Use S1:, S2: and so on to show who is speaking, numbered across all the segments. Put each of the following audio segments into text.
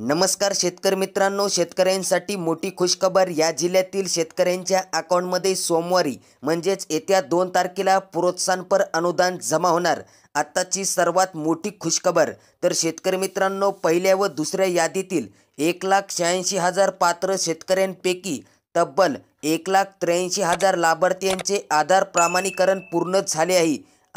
S1: नमस्कार शेतकरी मित्रांनो शेतकऱ्यांसाठी मोठी खुशखबर या जिल्ह्यातील शेतकऱ्यांच्या अकाउंटमध्ये सोमवारी म्हणजेच येत्या दोन तारखेला प्रोत्साहनपर अनुदान जमा होणार आत्ताची सर्वात मोठी खुशखबर तर शेतकरी मित्रांनो पहिल्या व दुसऱ्या यादीतील एक लाख शहाऐंशी हजार पात्र शेतकऱ्यांपैकी तब्बल एक लाख त्र्याऐंशी हजार लाभार्थ्यांचे आधार प्रमाणीकरण पूर्ण झाले आहे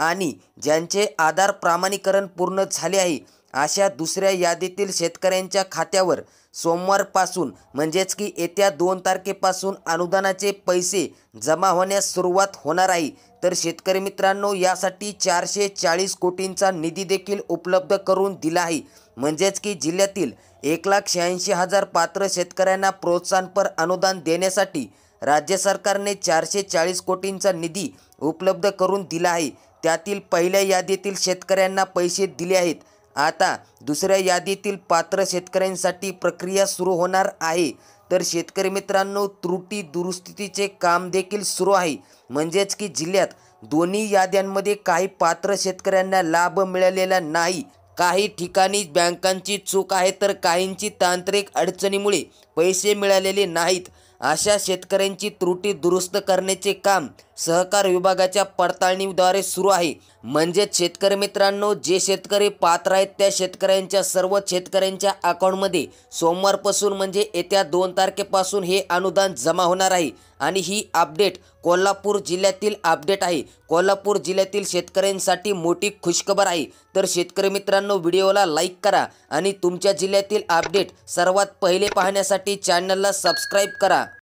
S1: आणि ज्यांचे आधार प्रमाणीकरण पूर्ण झाले आहे अशा दुसऱ्या यादीतील शेतकऱ्यांच्या खात्यावर सोमवारपासून म्हणजेच की येत्या दोन तारखेपासून अनुदानाचे पैसे जमा होण्यास सुरुवात होणार आहे तर शेतकरी मित्रांनो यासाठी चारशे चाळीस कोटींचा निधी देखील उपलब्ध करून दिला आहे म्हणजेच की जिल्ह्यातील एक लाख शहाऐंशी हजार पात्र शेतकऱ्यांना प्रोत्साहनपर अनुदान देण्यासाठी राज्य सरकारने चारशे चाळीस कोटींचा निधी उपलब्ध करून दिला आहे त्यातील पहिल्या यादीतील शेतकऱ्यांना पैसे दिले आहेत आता दुसऱ्या यादीतील पात्र शेतकऱ्यांसाठी प्रक्रिया सुरू होणार आहे तर शेतकरी मित्रांनो त्रुटी दुरुस्तीचे काम देखील सुरू आहे म्हणजेच की जिल्ह्यात दोन्ही याद्यांमध्ये काही पात्र शेतकऱ्यांना लाभ मिळालेला नाही काही ठिकाणी बँकांची चूक आहे तर काहींची तांत्रिक अडचणीमुळे पैसे मिळालेले नाहीत अशा शेतकऱ्यांची त्रुटी दुरुस्त करण्याचे काम सहकार विभागाच्या पडताळणीद्वारे सुरू आहे म्हणजेच शेतकरी मित्रांनो जे शेतकरी पात्र आहेत त्या शेतकऱ्यांच्या सर्व शेतकऱ्यांच्या अकाउंटमध्ये सोमवारपासून म्हणजे येत्या दोन तारखेपासून हे अनुदान जमा होणार आहे आणि ही अपडेट कोल्हापूर जिल्ह्यातील अपडेट आहे कोल्हापूर जिल्ह्यातील शेतकऱ्यांसाठी मोठी खुशखबर आहे तर शेतकरी मित्रांनो व्हिडिओला लाईक करा आणि तुमच्या जिल्ह्यातील अपडेट सर्वात पहिले पाहण्यासाठी चॅनलला सबस्क्राईब करा